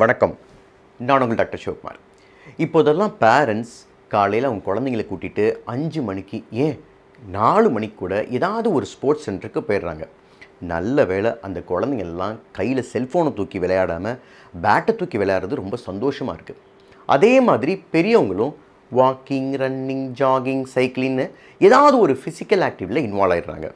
வணக்கம் நான் உங்கள் டாக்டர் சிவகுமார் இப்போதெல்லாம் பேரண்ட்ஸ் காலையில் அவங்க குழந்தைங்களை கூட்டிகிட்டு அஞ்சு மணிக்கு ஏன் நாலு மணிக்கு கூட ஏதாவது ஒரு ஸ்போர்ட்ஸ் சென்டருக்கு போயிடுறாங்க நல்ல வேலை அந்த குழந்தைங்கள்லாம் கையில் செல்ஃபோனை தூக்கி விளையாடாமல் பேட்டை தூக்கி விளையாடுறது ரொம்ப சந்தோஷமாக இருக்குது அதே மாதிரி பெரியவங்களும் வாக்கிங் ரன்னிங் ஜாகிங் சைக்கிளின்னு ஏதாவது ஒரு ஃபிசிக்கல் ஆக்டிவிட்டியில் இன்வால்வ் ஆகிடுறாங்க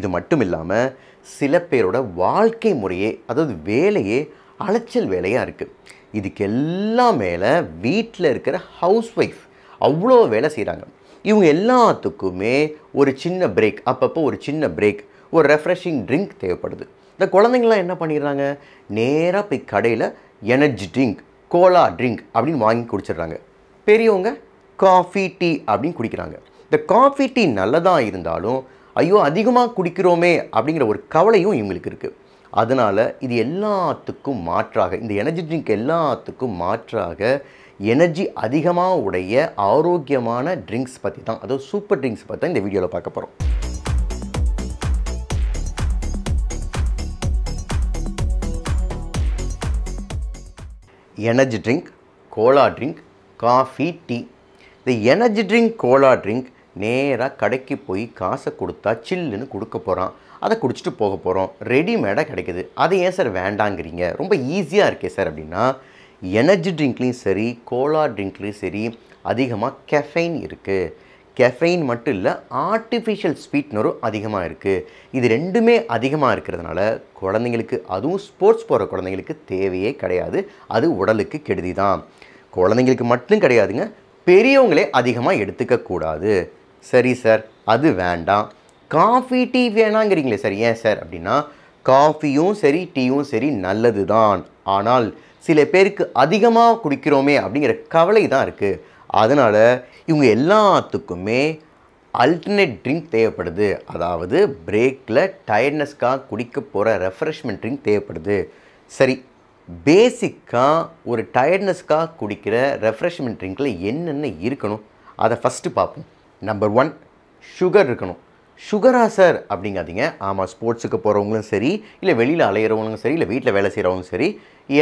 இது மட்டும் இல்லாமல் சில பேரோட வாழ்க்கை முறையே அதாவது வேலையே அலைச்சல் வேலையாக இருக்குது இதுக்கெல்லாம் மேலே வீட்டில் இருக்கிற ஹவுஸ் ஒய்ஃப் அவ்வளோ வேலை செய்கிறாங்க இவங்க எல்லாத்துக்குமே ஒரு சின்ன பிரேக் அப்பப்போ ஒரு சின்ன பிரேக் ஒரு ரெஃப்ரெஷிங் ட்ரிங்க் தேவைப்படுது இந்த குழந்தைங்களாம் என்ன பண்ணிடுறாங்க நேராக போய் கடையில் எனர்ஜி ட்ரிங்க் கோலா ட்ரிங்க் அப்படின்னு வாங்கி குடிச்சிடுறாங்க பெரியவங்க காஃபி டீ அப்படின்னு குடிக்கிறாங்க இந்த காஃபி டீ நல்லதாக இருந்தாலும் ஐயோ அதிகமாக குடிக்கிறோமே அப்படிங்கிற ஒரு கவலையும் இவங்களுக்கு இருக்குது அதனால் இது எல்லாத்துக்கும் மாற்றாக இந்த எனர்ஜி ட்ரிங்க் எல்லாத்துக்கும் மாற்றாக எனர்ஜி அதிகமாக உடைய ஆரோக்கியமான ட்ரிங்க்ஸ் பற்றி தான் அதாவது சூப்பர் ட்ரிங்க்ஸ் பற்றி தான் இந்த வீடியோவில் பார்க்க போகிறோம் energy drink cola drink coffee tea இந்த எனர்ஜி ட்ரிங்க் கோலா ட்ரிங்க் நேராக கடைக்கு போய் காசை கொடுத்தா சில்லுன்னு கொடுக்க போகிறான் அதை குடிச்சிட்டு போக போகிறோம் ரெடிமேடாக கிடைக்கிது அதை ஏன் சார் வேண்டாங்கிறீங்க ரொம்ப ஈஸியாக இருக்கே சார் அப்படின்னா எனர்ஜி ட்ரிங்க்லேயும் சரி கோலா ட்ரிங்க்லேயும் சரி அதிகமாக கெஃபைன் இருக்குது கெஃபைன் மட்டும் இல்லை ஆர்டிஃபிஷியல் ஸ்வீட்னரும் அதிகமாக இருக்குது இது ரெண்டுமே அதிகமாக இருக்கிறதுனால குழந்தைங்களுக்கு அதுவும் ஸ்போர்ட்ஸ் போகிற குழந்தைங்களுக்கு தேவையே கிடையாது அது உடலுக்கு கெடுதி தான் குழந்தைங்களுக்கு மட்டும் கிடையாதுங்க பெரியவங்களே அதிகமாக எடுத்துக்கக்கூடாது சரி சார் அது வேண்டாம் காஃபி டீ வேணாங்கிறீங்களே சார் ஏன் சார் அப்படின்னா காஃபியும் சரி டீயும் சரி நல்லது தான் ஆனால் சில பேருக்கு அதிகமாக குடிக்கிறோமே அப்படிங்கிற கவலை தான் இருக்குது அதனால் இவங்க எல்லாத்துக்குமே அல்டர்னேட் ட்ரிங்க் தேவைப்படுது அதாவது பிரேக்கில் டயர்ட்னஸ்க்காக குடிக்க போகிற ரெஃப்ரெஷ்மெண்ட் ட்ரிங்க் தேவைப்படுது சரி பேசிக்காக ஒரு டயர்ட்னஸ்க்காக குடிக்கிற ரெஃப்ரெஷ்மெண்ட் ட்ரிங்கில் என்னென்ன இருக்கணும் அதை ஃபஸ்ட்டு பார்ப்போம் நம்பர் ஒன் சுகர் இருக்கணும் சுகரா சார் அப்படிங்காதீங்க ஆமாம் ஸ்போர்ட்ஸுக்கு போகிறவங்களும் சரி இல்லை வெளியில் அலையிறவங்களும் சரி இல்லை வீட்டில் வேலை செய்கிறவங்களும் சரி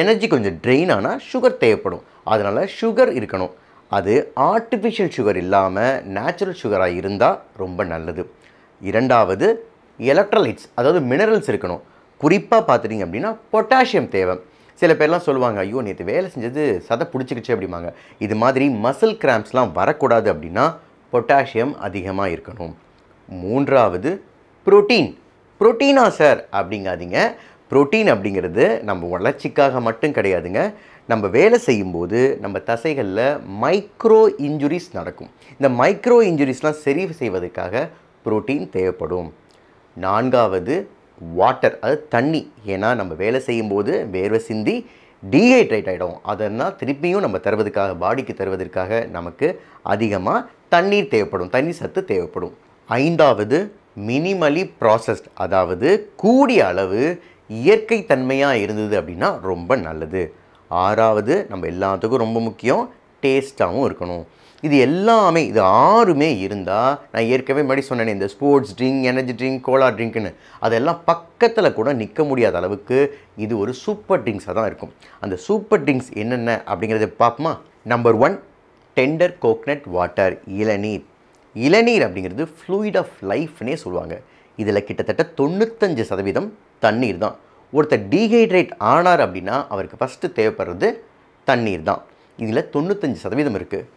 எனர்ஜி கொஞ்சம் ட்ரெயின் ஆனால் சுகர் தேவைப்படும் அதனால் சுகர் இருக்கணும் அது ஆர்டிஃபிஷியல் சுகர் இல்லாமல் நேச்சுரல் சுகராக இருந்தால் ரொம்ப நல்லது இரண்டாவது எலக்ட்ரலைட்ஸ் அதாவது மினரல்ஸ் இருக்கணும் குறிப்பாக பார்த்துட்டிங்க அப்படின்னா பொட்டாசியம் தேவை சில பேர்லாம் சொல்லுவாங்க ஐயோ நேற்று வேலை செஞ்சது சதை பிடிச்சிக்கிச்சு அப்படிம்பாங்க இது மாதிரி மசில் கிராம்ப்ஸ்லாம் வரக்கூடாது அப்படின்னா பொட்டாசியம் அதிகமாக இருக்கணும் மூன்றாவது புரோட்டீன் புரோட்டீனா சார் அப்படிங்காதீங்க புரோட்டீன் அப்படிங்கிறது நம்ம வளர்ச்சிக்காக மட்டும் கிடையாதுங்க நம்ம வேலை செய்யும்போது நம்ம தசைகளில் மைக்ரோ இன்ஜுரிஸ் நடக்கும் இந்த மைக்ரோ இன்ஜுரிஸ்லாம் சரி செய்வதற்காக புரோட்டீன் தேவைப்படும் நான்காவது வாட்டர் அது தண்ணி ஏன்னா நம்ம வேலை செய்யும்போது வேர்வை சிந்தி டீஹைட்ரேட் ஆகிடும் அதனால் திருப்பியும் நம்ம தருவதற்காக பாடிக்கு தருவதற்காக நமக்கு அதிகமாக தண்ணீர் தேவைப்படும் தண்ணி சத்து தேவைப்படும் ஐந்தாவது மினிமலி ப்ராசஸ்ட் அதாவது கூடிய அளவு இயற்கை தன்மையாக இருந்தது அப்படின்னா ரொம்ப நல்லது ஆறாவது நம்ம எல்லாத்துக்கும் ரொம்ப முக்கியம் டேஸ்ட்டாகவும் இருக்கணும் இது எல்லாமே இது ஆறுமே இருந்தால் நான் ஏற்கனவே மறுபடி சொன்னேன் இந்த sports drink energy drink cola ட்ரிங்க்னு அதெல்லாம் பக்கத்தில் கூட நிற்க முடியாத அளவுக்கு இது ஒரு சூப்பர் ட்ரிங்க்ஸாக தான் இருக்கும் அந்த சூப்பர் ட்ரிங்க்ஸ் என்னென்ன அப்படிங்கிறத பார்ப்போமா number one tender coconut water இளநீர் இளநீர் அப்படிங்கிறது ஃப்ளூயிட் ஆஃப் லைஃப்னே சொல்லுவாங்க இதில் கிட்டத்தட்ட தொண்ணூத்தஞ்சு சதவீதம் தண்ணீர் தான் ஒருத்தர் டீஹைட்ரேட் ஆனார் அப்படின்னா அவருக்கு ஃபஸ்ட்டு தேவைப்படுறது தண்ணீர் தான் இதில் தொண்ணூத்தஞ்சு சதவீதம் இருக்குது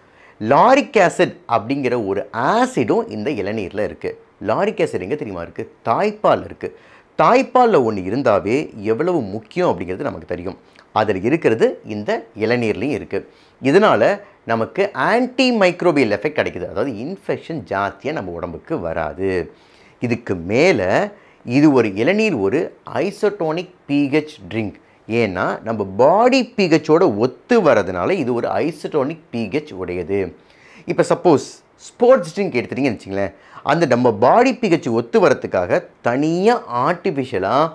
லாரிக் ஆசிட் அப்படிங்கிற ஒரு ஆசிடும் இந்த இளநீரில் இருக்குது லாரிக் ஆசிட் எங்கே தெரியுமா இருக்குது தாய்ப்பால் இருக்குது தாய்ப்பாலில் ஒன்று இருந்தாவே எவ்வளவு முக்கியம் அப்படிங்கிறது நமக்கு தெரியும் அதில் இருக்கிறது இந்த இளநீர்லேயும் இருக்குது இதனால் நமக்கு ஆன்டி மைக்ரோபியல் எஃபெக்ட் கிடைக்குது அதாவது இன்ஃபெக்ஷன் ஜாஸ்தியாக நம்ம உடம்புக்கு வராது இதுக்கு மேலே இது ஒரு இளநீர் ஒரு ஐசோட்டோனிக் பிஹெச் ட்ரிங்க் ஏன்னா நம்ம பாடி பிஹெச்சோட ஒத்து வரதுனால இது ஒரு ஐசோட்டோனிக் பிஹெச் உடையது இப்போ சப்போஸ் ஸ்போர்ட்ஸ் ட்ரிங்க் எடுத்துட்டீங்கன்னு வச்சுங்களேன் அந்த நம்ம பாடி பிஹெச் ஒத்து வரத்துக்காக தனியாக ஆர்டிஃபிஷியலாக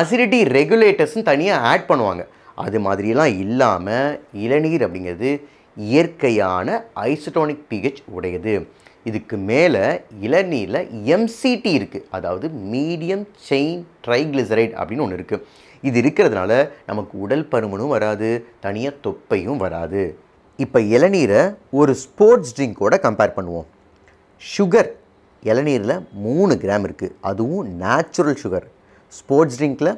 அசிடிட்டி ரெகுலேட்டர்ஸும் தனியாக ஆட் பண்ணுவாங்க அது மாதிரியெல்லாம் இல்லாமல் இளநீர் அப்படிங்கிறது இயற்கையான ஐசோட்டோனிக் பிஹெச் உடையது இதுக்கு மேலே இளநீரில் எம்சிடி இருக்குது அதாவது மீடியம் செயின் ட்ரைக்ளிசரைட் அப்படின்னு ஒன்று இருக்குது இது இருக்கிறதுனால நமக்கு உடல் பருமனும் வராது தனியாக தொப்பையும் வராது இப்போ இளநீரை ஒரு ஸ்போர்ட்ஸ் ட்ரிங்கோட கம்பேர் பண்ணுவோம் சுகர் இளநீரில் மூணு கிராம் இருக்குது அதுவும் நேச்சுரல் சுகர் ஸ்போர்ட்ஸ் ட்ரிங்கில்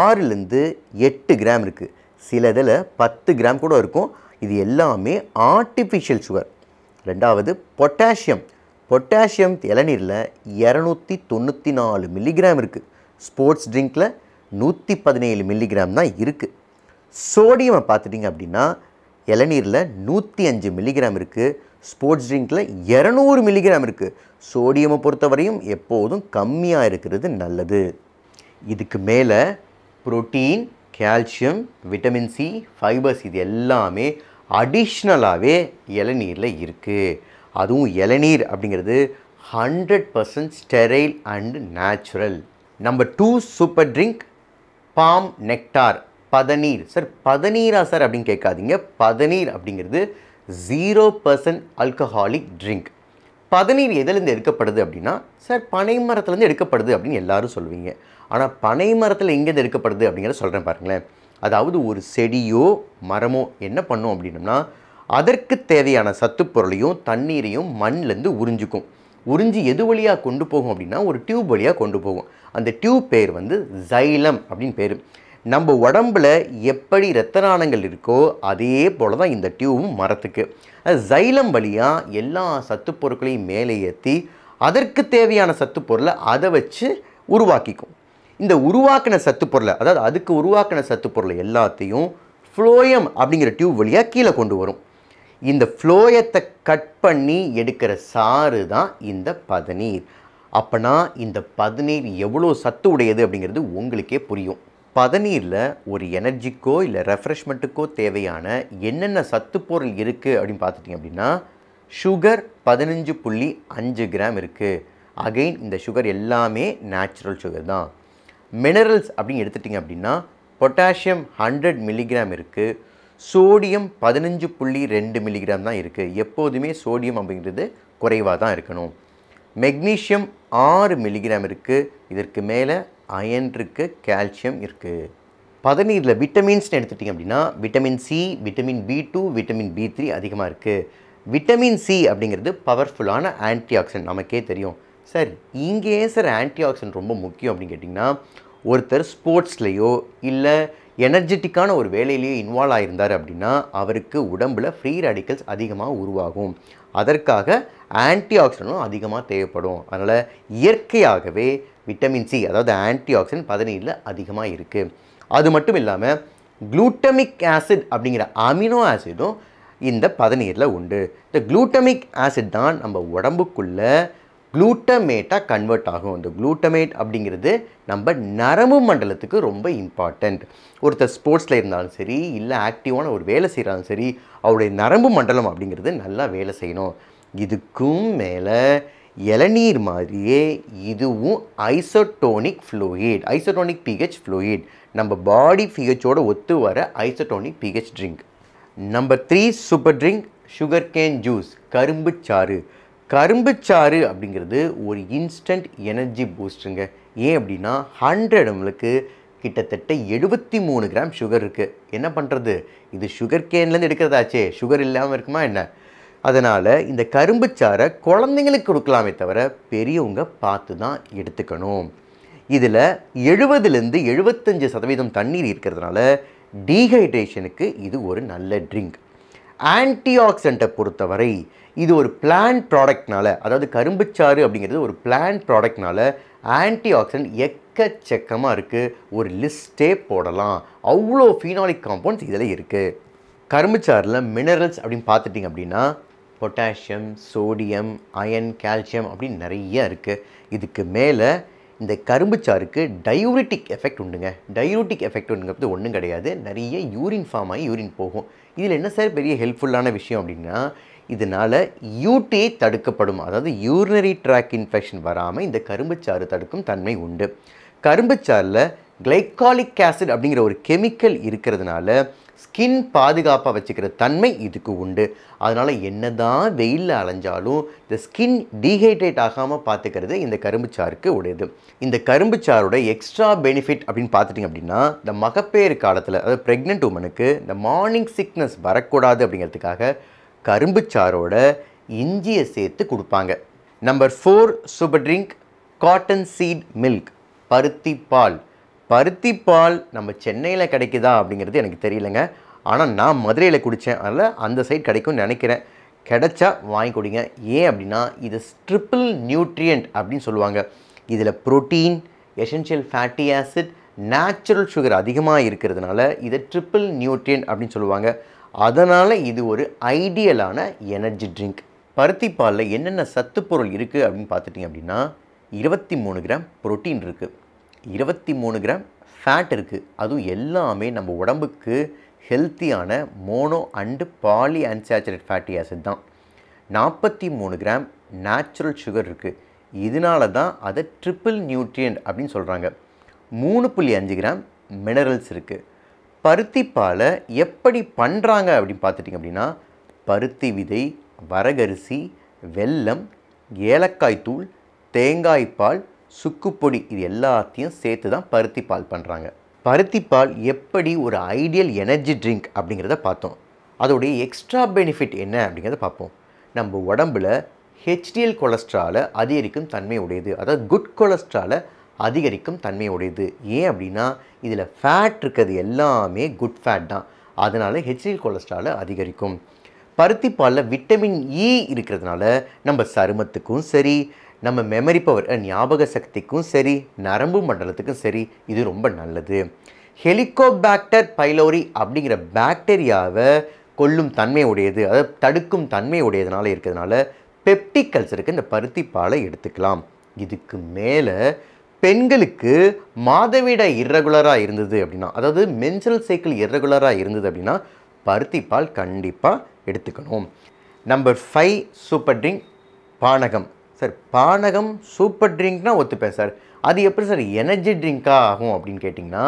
ஆறுலேருந்து எட்டு கிராம் இருக்குது சில இதில் பத்து கிராம் கூட இருக்கும் இது எல்லாமே ஆர்டிஃபிஷியல் சுகர் ரெண்டாவது பொட்டாசியம் பொட்டாசியம் இளநீரில் இரநூத்தி தொண்ணூற்றி நாலு மில்லிகிராம் இருக்குது ஸ்போர்ட்ஸ் ட்ரிங்க்கில் நூற்றி பதினேழு மில்லிகிராம் தான் இருக்குது சோடியமை பார்த்துட்டிங்க அப்படின்னா இளநீரில் நூற்றி அஞ்சு மில்லிகிராம் இருக்குது ஸ்போர்ட்ஸ் ட்ரிங்க்கில் இரநூறு மில்லிகிராம் இருக்குது சோடியமை பொறுத்தவரையும் எப்போதும் கம்மியாக இருக்கிறது நல்லது இதுக்கு மேலே protein calcium vitamin C fibers இது எல்லாமே அடிஷ்னலாகவே இளநீரில் இருக்குது அதுவும் இளநீர் அப்படிங்கிறது hundred percent sterile and natural number two super drink palm nectar பதநீர் சார் பதநீரா சார் அப்படின்னு கேட்காதீங்க பதநீர் அப்படிங்கிறது ஜீரோ பர்சன்ட் அல்கஹாலிக் ட்ரிங்க் பதநீர் எதுலேருந்து எடுக்கப்படுது அப்படின்னா சார் பனை மரத்துலேருந்து எடுக்கப்படுது அப்படின்னு எல்லாரும் சொல்லுவீங்க ஆனால் பனை மரத்தில் எங்கேருந்து எடுக்கப்படுது அப்படிங்கிறத சொல்கிறேன் பாருங்களேன் அதாவது ஒரு செடியோ மரமோ என்ன பண்ணும் அப்படின்னம்னா அதற்கு தேவையான சத்து பொருளையும் தண்ணீரையும் மண்ணிலேருந்து உறிஞ்சிக்கும் உறிஞ்சி எது வழியாக கொண்டு போகும் அப்படின்னா ஒரு டியூப் வழியாக கொண்டு போகும் அந்த டியூப் பேர் வந்து ஜைலம் அப்படின்னு பேர் நம்ம உடம்பில் எப்படி இரத்த நாணங்கள் இருக்கோ அதே போல் தான் இந்த டியூவும் மரத்துக்கு சைலம் வழியாக எல்லா சத்து பொருட்களையும் மேலே ஏற்றி அதற்கு தேவையான சத்து பொருளை அதை வச்சு உருவாக்கிக்கும் இந்த உருவாக்கின சத்து பொருளை அதாவது அதுக்கு உருவாக்கின சத்து பொருளை எல்லாத்தையும் ஃப்ளோயம் அப்படிங்கிற டியூப் வழியாக கீழே கொண்டு வரும் இந்த ஃப்ளோயத்தை கட் பண்ணி எடுக்கிற சாறு தான் இந்த பதநீர் அப்போனா இந்த பதநீர் எவ்வளோ சத்து உடையது அப்படிங்கிறது உங்களுக்கே புரியும் பதநீரில் ஒரு எனர்ஜிக்கோ இல்லை ரெஃப்ரெஷ்மெண்ட்டுக்கோ தேவையான என்னென்ன சத்து பொருள் இருக்குது அப்படின்னு பார்த்துட்டிங்க அப்படின்னா சுகர் பதினஞ்சு புள்ளி அஞ்சு கிராம் இருக்குது அகெயின் இந்த சுகர் எல்லாமே நேச்சுரல் சுகர் தான் மினரல்ஸ் அப்படின்னு எடுத்துட்டிங்க அப்படின்னா பொட்டாசியம் ஹண்ட்ரட் மில்லிகிராம் இருக்குது சோடியம் பதினஞ்சு புள்ளி ரெண்டு மில்லிகிராம் தான் இருக்குது எப்போதுமே சோடியம் அப்படிங்கிறது குறைவாக தான் இருக்கணும் மெக்னீஷியம் ஆறு மில்லிகிராம் இருக்குது இதற்கு மேலே அயன் இருக்குது கால்சியம் இருக்குது பதநீரில் விட்டமின்ஸ்னு எடுத்துட்டிங்க அப்படின்னா vitamin C vitamin B two vitamin B three அதிகமாக இருக்குது விட்டமின் சி அப்படிங்கிறது பவர்ஃபுல்லான ஆன்டி ஆக்சிடென்ட் நமக்கே தெரியும் சார் இங்கே சார் ஆன்டிஆக்சிடென்ட் ரொம்ப முக்கியம் அப்படின்னு கேட்டிங்கன்னா ஒருத்தர் ஸ்போர்ட்ஸ்லேயோ இல்லை எனர்ஜெட்டிக்கான ஒரு வேலையிலேயோ இன்வால்வ் ஆகியிருந்தார் அப்படின்னா அவருக்கு உடம்பில் ஃப்ரீ ரேடிக்கல்ஸ் அதிகமாக உருவாகும் அதற்காக ஆக்சிடனும் அதிகமாக தேவைப்படும் அதனால் இயற்கையாகவே விட்டமின் சி அதாவது ஆன்டி ஆக்சிடென்ட் பதினேழில் அதிகமாக இருக்குது அது மட்டும் இல்லாமல் குளூட்டமிக் ஆசிட் அப்படிங்கிற அமினோ ஆசிடும் இந்த பதநீரில் உண்டு இந்த குளூட்டமிக் ஆசிட் தான் நம்ம உடம்புக்குள்ளே குளூட்டமேட்டாக கன்வெர்ட் ஆகும் இந்த குளூட்டமேட் அப்படிங்கிறது நம்ம நரம்பு மண்டலத்துக்கு ரொம்ப இம்பார்ட்டண்ட் ஒருத்தர் ஸ்போர்ட்ஸில் இருந்தாலும் சரி இல்லை ஆக்டிவான ஒரு வேலை செய்கிறாலும் சரி அவருடைய நரம்பு மண்டலம் அப்படிங்கிறது நல்லா வேலை செய்யணும் இதுக்கும் மேலே இளநீர் மாதிரியே இதுவும் isotonic fluid isotonic pH fluid நம்ம பாடி பிஹெச்சோடு ஒத்து வர isotonic pH drink number three super drink sugarcane juice கரும்பு சாறு கரும்பு சாறு அப்படிங்கிறது ஒரு இன்ஸ்டன்ட் எனர்ஜி பூஸ்ட்டுங்க ஏன் அப்படின்னா ஹண்ட்ரட் நம்மளுக்கு கிட்டத்தட்ட எழுபத்தி மூணு கிராம் சுகர் இருக்குது என்ன பண்ணுறது இது சுகர் கேன்லேருந்து எடுக்கிறதாச்சே சுகர் இல்லாமல் இருக்குமா என்ன அதனால் இந்த கரும்பு சாறை குழந்தைங்களுக்கு கொடுக்கலாமே தவிர பெரியவங்க பார்த்து தான் எடுத்துக்கணும் இதில் எழுபதுலேருந்து எழுபத்தஞ்சு சதவீதம் தண்ணீர் இருக்கிறதுனால டீஹைட்ரேஷனுக்கு இது ஒரு நல்ல ட்ரிங்க் ஆன்டிஆக்சிடென்ட்டை பொறுத்தவரை இது ஒரு பிளான் ப்ராடக்ட்னால அதாவது கரும்புச்சாறு அப்படிங்கிறது ஒரு பிளான் ப்ராடக்ட்னால ஆக்சிடென்ட் எக்கச்சக்கமாக இருக்குது ஒரு லிஸ்ட்டே போடலாம் அவ்வளோ ஃபீனாலிக் காம்பவுண்ட்ஸ் இதில் இருக்குது கரும்புச்சாறில் மினரல்ஸ் அப்படின்னு பார்த்துட்டிங்க அப்படின்னா பொட்டாசியம் சோடியம் அயன் கால்சியம் அப்படின்னு நிறைய இருக்குது இதுக்கு மேலே இந்த கரும்புச்சாருக்கு டயூரிட்டிக் எஃபெக்ட் உண்டுங்க டயூரிட்டிக் எஃபெக்ட் உண்டுங்கிறது ஒன்றும் கிடையாது நிறைய யூரின் ஃபார்ம் ஆகி யூரின் போகும் இதில் என்ன சார் பெரிய ஹெல்ப்ஃபுல்லான விஷயம் அப்படின்னா இதனால் யூடிஐ தடுக்கப்படும் அதாவது யூரினரி ட்ராக் இன்ஃபெக்ஷன் வராமல் இந்த கரும்புச்சாறு தடுக்கும் தன்மை உண்டு கரும்புச்சாறில் கிளைக்காலிக் ஆசிட் அப்படிங்கிற ஒரு கெமிக்கல் இருக்கிறதுனால ஸ்கின் பாதுகாப்பாக வச்சுக்கிற தன்மை இதுக்கு உண்டு அதனால் என்ன தான் வெயிலில் அலைஞ்சாலும் இந்த ஸ்கின் டீஹைட்ரேட் ஆகாமல் பார்த்துக்கிறது இந்த கரும்பு சாருக்கு உடையது இந்த கரும்பு சாரோட எக்ஸ்ட்ரா பெனிஃபிட் அப்படின்னு பார்த்துட்டிங்க அப்படின்னா இந்த மகப்பேறு காலத்தில் அதாவது ப்ரெக்னென்ட் உமனுக்கு இந்த மார்னிங் சிக்னஸ் வரக்கூடாது அப்படிங்கிறதுக்காக கரும்பு சாரோட இஞ்சியை சேர்த்து கொடுப்பாங்க number four super drink cottonseed milk பருத்தி பால் பருத்திப்பால் நம்ம சென்னையில் கிடைக்குதா அப்படிங்கிறது எனக்கு தெரியலங்க ஆனால் நான் மதுரையில் குடித்தேன் அதனால் அந்த சைட் கிடைக்கும்னு நினைக்கிறேன் கிடைச்சா வாங்கி கொடுங்க ஏன் அப்படின்னா இது ஸ்ட்ரிப்பிள் நியூட்ரியன்ட் அப்படின்னு சொல்லுவாங்க இதில் protein essential fatty acid natural sugar அதிகமாக இருக்கிறதுனால இதை ட்ரிப்பிள் நியூட்ரியன்ட் அப்படின்னு சொல்லுவாங்க அதனால் இது ஒரு ஐடியலான எனர்ஜி ட்ரிங்க் பருத்திப்பாலில் என்னென்ன சத்து பொருள் இருக்குது அப்படின்னு பார்த்துட்டிங்க அப்படின்னா இருபத்தி மூணு கிராம் ப்ரோட்டீன் இருக்குது இருபத்தி மூணு கிராம் ஃபேட் இருக்குது அதுவும் எல்லாமே நம்ம உடம்புக்கு ஹெல்த்தியான mono and poly unsaturated fatty acid தான் நாற்பத்தி மூணு கிராம் நேச்சுரல் சுகர் இருக்குது இதனால தான் அதை ட்ரிப்பிள் நியூட்ரியன்ட் அப்படின்னு சொல்கிறாங்க மூணு புள்ளி அஞ்சு கிராம் மினரல்ஸ் இருக்குது பருத்தி பாலை எப்படி பண்ணுறாங்க அப்படின்னு பார்த்துட்டிங்க அப்படின்னா பருத்தி விதை வரகரிசி வெல்லம் ஏலக்காய் தூள் தேங்காய் பால் சுக்குப்பொடி இது எல்லாத்தையும் சேர்த்து தான் பருத்தி பால் பண்ணுறாங்க பருத்தி பால் எப்படி ஒரு ஐடியல் எனர்ஜி ட்ரிங்க் அப்படிங்கிறத பார்த்தோம் அதோடைய எக்ஸ்ட்ரா பெனிஃபிட் என்ன அப்படிங்கிறத பார்ப்போம் நம்ம உடம்பில் ஹெச்டிஎல் கொலஸ்ட்ராலை அதிகரிக்கும் தன்மை உடையது அதாவது குட் கொலஸ்ட்ராலை அதிகரிக்கும் தன்மை உடையது ஏன் அப்படின்னா இதில் ஃபேட் இருக்கிறது எல்லாமே குட் ஃபேட் தான் அதனால் ஹெச்டிஎல் கொலஸ்ட்ராலை அதிகரிக்கும் பருத்தி பாலில் விட்டமின் இ இருக்கிறதுனால நம்ம சருமத்துக்கும் சரி நம்ம மெமரி பவர் ஞாபக சக்திக்கும் சரி நரம்பு மண்டலத்துக்கும் சரி இது ரொம்ப நல்லது ஹெலிகோபேக்டர் பைலோரி அப்படிங்கிற பாக்டீரியாவை கொல்லும் தன்மை உடையது அதாவது தடுக்கும் தன்மை உடையதுனால இருக்கிறதுனால பெப்டிகல்சருக்கு இந்த பருத்தி பாலை எடுத்துக்கலாம் இதுக்கு மேலே பெண்களுக்கு மாதவிட இரகுலராக இருந்தது அப்படின்னா அதாவது மென்சரல் சைக்கிள் இரகுலராக இருந்தது அப்படின்னா பருத்தி பால் கண்டிப்பாக எடுத்துக்கணும் நம்பர் ஃபைவ் சூப்பர் ட்ரிங்க் பானகம் சார் பானகம் சூப்பர் ட்ரிங்க்னால் ஒத்துப்பேன் சார் அது எப்படி சார் எனர்ஜி ட்ரிங்க்காக ஆகும் அப்படின்னு கேட்டிங்கன்னா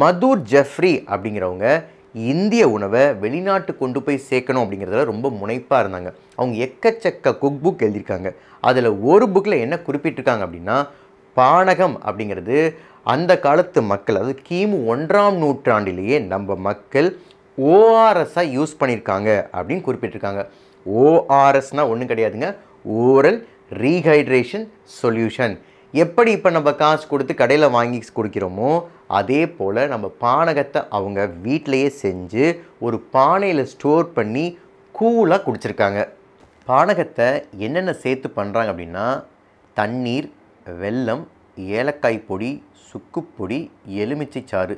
மதுர் ஜெஃப்ரி அப்படிங்கிறவங்க இந்திய உணவை வெளிநாட்டு கொண்டு போய் சேர்க்கணும் அப்படிங்கிறதுல ரொம்ப முனைப்பாக இருந்தாங்க அவங்க எக்கச்சக்க குக் புக் எழுதியிருக்காங்க அதில் ஒரு புக்கில் என்ன குறிப்பிட்டிருக்காங்க அப்படின்னா பானகம் அப்படிங்கிறது அந்த காலத்து மக்கள் அதாவது கிமு ஒன்றாம் நூற்றாண்டிலேயே நம்ம மக்கள் ஓஆர்எஸ்ஸாக யூஸ் பண்ணியிருக்காங்க அப்படின்னு குறிப்பிட்டிருக்காங்க ஓஆர்எஸ்னால் ஒன்றும் கிடையாதுங்க ஓரல் ரீஹைட்ரேஷன் சொல்யூஷன் எப்படி இப்போ நம்ம காசு கொடுத்து கடையில் வாங்கி கொடுக்கிறோமோ அதே போல் நம்ம பானகத்தை அவங்க வீட்டிலையே செஞ்சு ஒரு பானையில் ஸ்டோர் பண்ணி கூலாக குடிச்சிருக்காங்க பானகத்தை என்னென்ன சேர்த்து பண்ணுறாங்க அப்படின்னா தண்ணீர் வெல்லம் ஏலக்காய் பொடி சுக்குப்பொடி எலுமிச்சை சாறு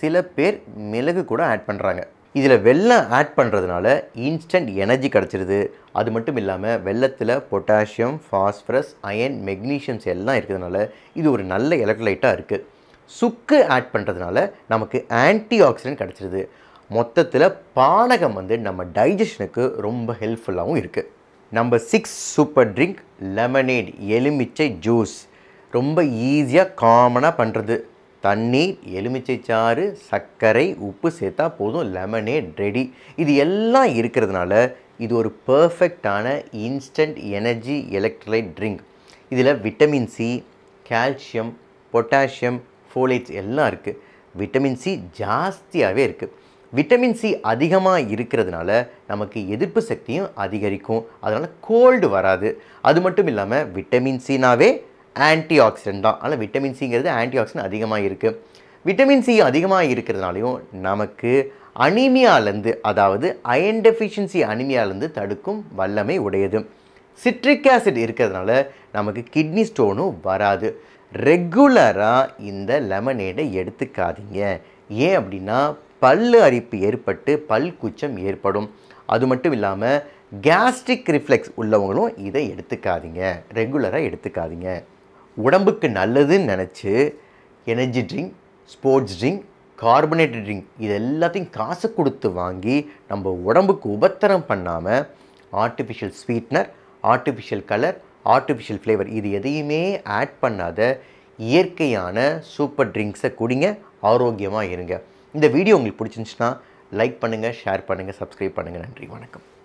சில பேர் மிளகு கூட ஆட் பண்ணுறாங்க இதில் வெள்ளம் ஆட் பண்ணுறதுனால இன்ஸ்டன்ட் எனர்ஜி கிடச்சிருது அது மட்டும் இல்லாமல் வெள்ளத்தில் பொட்டாசியம் ஃபாஸ்பரஸ் அயன் மெக்னீஷியம்ஸ் எல்லாம் இருக்கிறதுனால இது ஒரு நல்ல எலக்ட்ரலைட்டாக இருக்குது சுக்கு ஆட் பண்ணுறதுனால நமக்கு ஆன்டி ஆக்சிடென்ட் கிடச்சிருது மொத்தத்தில் பானகம் வந்து நம்ம டைஜஷனுக்கு ரொம்ப ஹெல்ப்ஃபுல்லாகவும் இருக்குது number six super drink lemonade எலுமிச்சை ஜூஸ் ரொம்ப ஈஸியாக காமனாக பண்ணுறது தண்ணீர் சாறு சர்க்கரை உப்பு சேர்த்தா போதும் லெமனேட் ரெடி இது எல்லாம் இருக்கிறதுனால இது ஒரு பர்ஃபெக்டான இன்ஸ்டன்ட் எனர்ஜி எலக்ட்ரலைட் ட்ரிங்க் இதில் vitamin C calcium potassium folates எல்லாம் இருக்குது விட்டமின் சி ஜாஸ்தியாகவே இருக்குது விட்டமின் சி அதிகமாக இருக்கிறதுனால நமக்கு எதிர்ப்பு சக்தியும் அதிகரிக்கும் அதனால் கோல்டு வராது அது மட்டும் இல்லாமல் விட்டமின் சினாவே ஆன்டி ஆக்சிடென்ட் தான் ஆனால் விட்டமின் சிங்கிறது ஆன்டி ஆக்சிடென்ட் அதிகமாக இருக்குது விட்டமின் சி அதிகமாக இருக்கிறதுனாலையும் நமக்கு அனிமியாலேருந்து அதாவது அயன் டெஃபிஷியன்சி அனிமியாலேருந்து தடுக்கும் வல்லமை உடையது சிட்ரிக் ஆசிட் இருக்கிறதுனால நமக்கு கிட்னி ஸ்டோனும் வராது ரெகுலராக இந்த லெமனேடை எடுத்துக்காதீங்க ஏன் அப்படின்னா பல் அரிப்பு ஏற்பட்டு பல் குச்சம் ஏற்படும் அது மட்டும் இல்லாமல் கேஸ்ட்ரிக் ரிஃப்ளெக்ஸ் உள்ளவங்களும் இதை எடுத்துக்காதீங்க ரெகுலராக எடுத்துக்காதீங்க உடம்புக்கு நல்லதுன்னு நினச்சி energy drink sports drink carbonated drink இது எல்லாத்தையும் காசு கொடுத்து வாங்கி நம்ம உடம்புக்கு உபத்திரம் பண்ணாமல் artificial sweetener artificial colour artificial flavour இது எதையுமே ஆட் பண்ணாத இயற்கையான சூப்பர் ட்ரிங்க்ஸை குடிங்க ஆரோக்கியமாக இருங்க இந்த வீடியோ உங்களுக்கு பிடிச்சிருந்துச்சுன்னா லைக் பண்ணுங்கள் ஷேர் பண்ணுங்கள் சப்ஸ்கிரைப் பண்ணுங்கள் நன்றி வணக்கம்